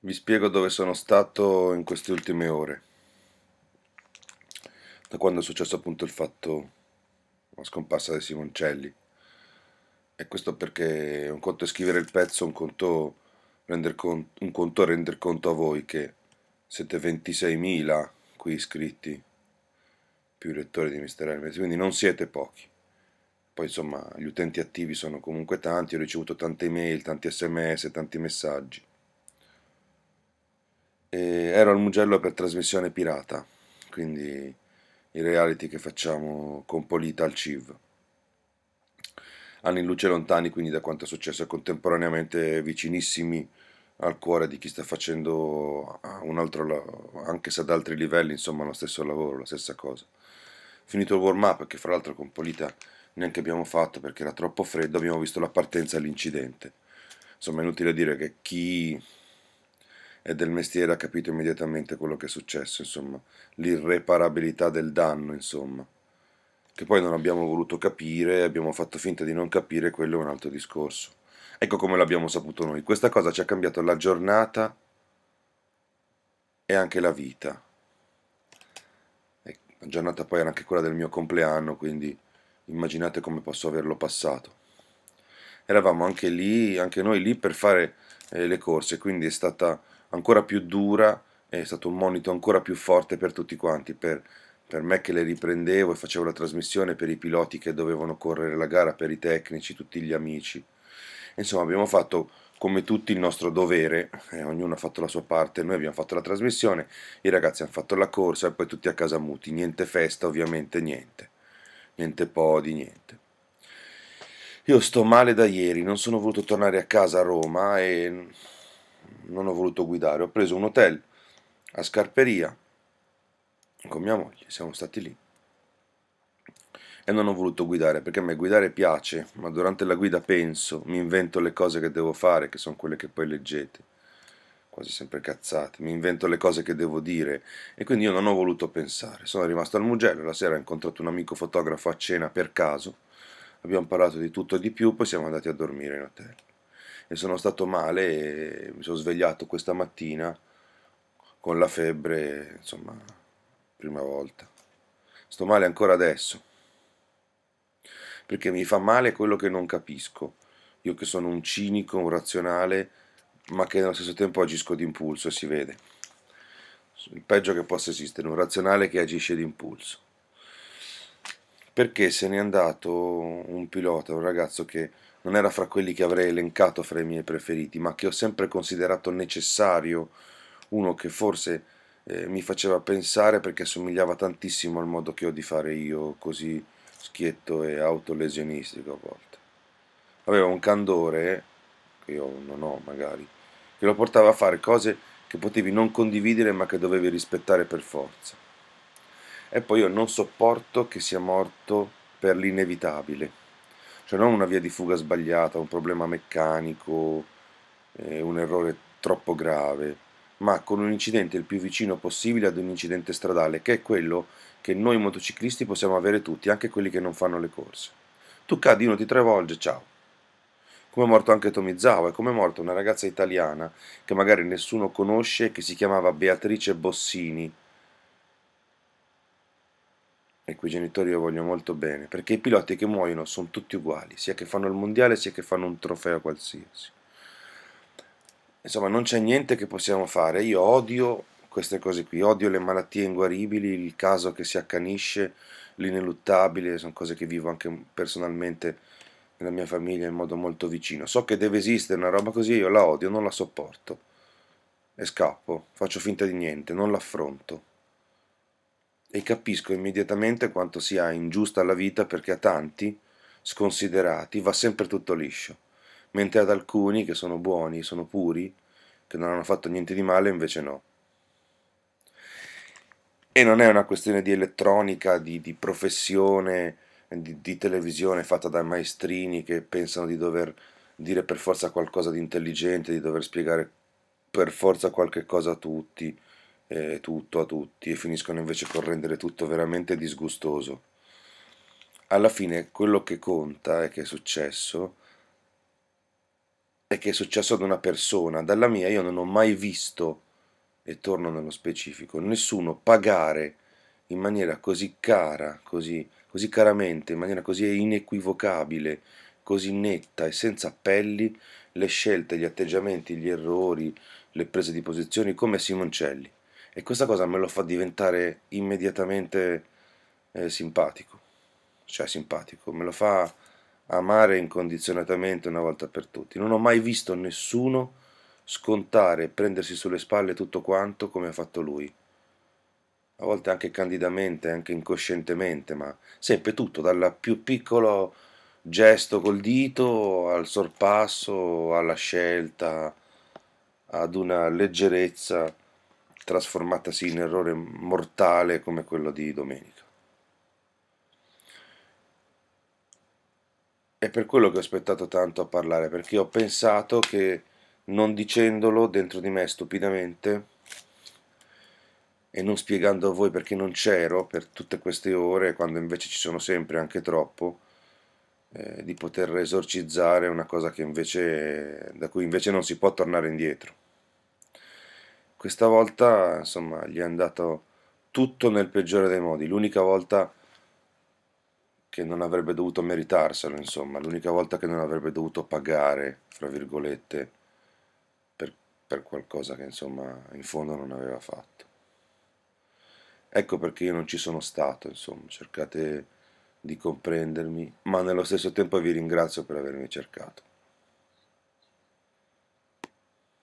Vi spiego dove sono stato in queste ultime ore, da quando è successo appunto il fatto, la scomparsa di Simoncelli. E questo perché un conto è scrivere il pezzo, un conto, render conto, un conto è rendere conto a voi che siete 26.000 qui iscritti, più lettori di Mister Helmet, quindi non siete pochi poi insomma gli utenti attivi sono comunque tanti, ho ricevuto tante email, tanti sms, tanti messaggi. E ero al Mugello per trasmissione pirata, quindi i reality che facciamo con Polita al CIV. Anni in luce lontani quindi da quanto è successo e contemporaneamente vicinissimi al cuore di chi sta facendo un altro anche se ad altri livelli insomma lo stesso lavoro, la stessa cosa. Finito il warm up che fra l'altro con Polita neanche abbiamo fatto perché era troppo freddo, abbiamo visto la partenza all'incidente. Insomma, è inutile dire che chi è del mestiere ha capito immediatamente quello che è successo, insomma, l'irreparabilità del danno, insomma. Che poi non abbiamo voluto capire, abbiamo fatto finta di non capire, quello è un altro discorso. Ecco come l'abbiamo saputo noi. Questa cosa ci ha cambiato la giornata e anche la vita. la giornata poi era anche quella del mio compleanno, quindi immaginate come posso averlo passato. Eravamo anche lì, anche noi lì per fare eh, le corse, quindi è stata ancora più dura, è stato un monito ancora più forte per tutti quanti, per, per me che le riprendevo e facevo la trasmissione, per i piloti che dovevano correre la gara, per i tecnici, tutti gli amici. Insomma, abbiamo fatto come tutti il nostro dovere, eh, ognuno ha fatto la sua parte, noi abbiamo fatto la trasmissione, i ragazzi hanno fatto la corsa e poi tutti a casa muti, niente festa ovviamente, niente niente po' di niente. Io sto male da ieri, non sono voluto tornare a casa a Roma e non ho voluto guidare. Ho preso un hotel a Scarperia con mia moglie, siamo stati lì. E non ho voluto guidare perché a me guidare piace, ma durante la guida penso, mi invento le cose che devo fare, che sono quelle che poi leggete quasi sempre cazzate, mi invento le cose che devo dire e quindi io non ho voluto pensare. Sono rimasto al Mugello, la sera ho incontrato un amico fotografo a cena per caso, abbiamo parlato di tutto e di più, poi siamo andati a dormire in hotel. E sono stato male e mi sono svegliato questa mattina con la febbre, insomma, prima volta. Sto male ancora adesso, perché mi fa male quello che non capisco. Io che sono un cinico, un razionale, ma che nello stesso tempo agisco d'impulso e si vede. Il peggio che possa esistere, un razionale che agisce d'impulso. Perché se n'è andato un pilota, un ragazzo che non era fra quelli che avrei elencato fra i miei preferiti, ma che ho sempre considerato necessario, uno che forse eh, mi faceva pensare perché somigliava tantissimo al modo che ho di fare io, così schietto e autolesionistico a volte. Aveva un candore che io non ho magari, che lo portava a fare cose che potevi non condividere ma che dovevi rispettare per forza. E poi io non sopporto che sia morto per l'inevitabile, cioè non una via di fuga sbagliata, un problema meccanico, eh, un errore troppo grave, ma con un incidente il più vicino possibile ad un incidente stradale, che è quello che noi motociclisti possiamo avere tutti, anche quelli che non fanno le corse. Tu cadi, uno ti travolge, ciao come è morto anche Tommy Tomizawa e come è morta una ragazza italiana che magari nessuno conosce che si chiamava Beatrice Bossini e cui genitori io voglio molto bene, perché i piloti che muoiono sono tutti uguali, sia che fanno il mondiale sia che fanno un trofeo qualsiasi. Insomma, non c'è niente che possiamo fare. Io odio queste cose qui, odio le malattie inguaribili, il caso che si accanisce, l'ineluttabile, sono cose che vivo anche personalmente nella mia famiglia in modo molto vicino. So che deve esistere una roba così, io la odio, non la sopporto. E scappo, faccio finta di niente, non l'affronto. E capisco immediatamente quanto sia ingiusta la vita perché a tanti, sconsiderati, va sempre tutto liscio, mentre ad alcuni che sono buoni, sono puri, che non hanno fatto niente di male, invece no. E non è una questione di elettronica, di, di professione, di, di televisione fatta da maestrini che pensano di dover dire per forza qualcosa di intelligente, di dover spiegare per forza qualche cosa a tutti, eh, tutto a tutti, e finiscono invece col rendere tutto veramente disgustoso. Alla fine quello che conta è che è successo è che è successo ad una persona, dalla mia io non ho mai visto, e torno nello specifico, nessuno pagare in maniera così cara, così, così caramente, in maniera così inequivocabile, così netta e senza appelli le scelte, gli atteggiamenti, gli errori, le prese di posizioni come Simoncelli. E questa cosa me lo fa diventare immediatamente eh, simpatico, cioè simpatico, me lo fa amare incondizionatamente una volta per tutti. Non ho mai visto nessuno scontare, prendersi sulle spalle tutto quanto come ha fatto lui a volte anche candidamente, anche incoscientemente, ma sempre tutto, dal più piccolo gesto col dito al sorpasso, alla scelta, ad una leggerezza trasformatasi in errore mortale come quello di domenica. È per quello che ho aspettato tanto a parlare, perché ho pensato che non dicendolo dentro di me stupidamente, e non spiegando a voi perché non c'ero per tutte queste ore, quando invece ci sono sempre anche troppo, eh, di poter esorcizzare una cosa invece, da cui invece non si può tornare indietro. Questa volta, insomma, gli è andato tutto nel peggiore dei modi, l'unica volta che non avrebbe dovuto meritarselo, insomma, l'unica volta che non avrebbe dovuto pagare, fra virgolette, per, per qualcosa che, insomma, in fondo non aveva fatto. Ecco perché io non ci sono stato, insomma, cercate di comprendermi, ma nello stesso tempo vi ringrazio per avermi cercato.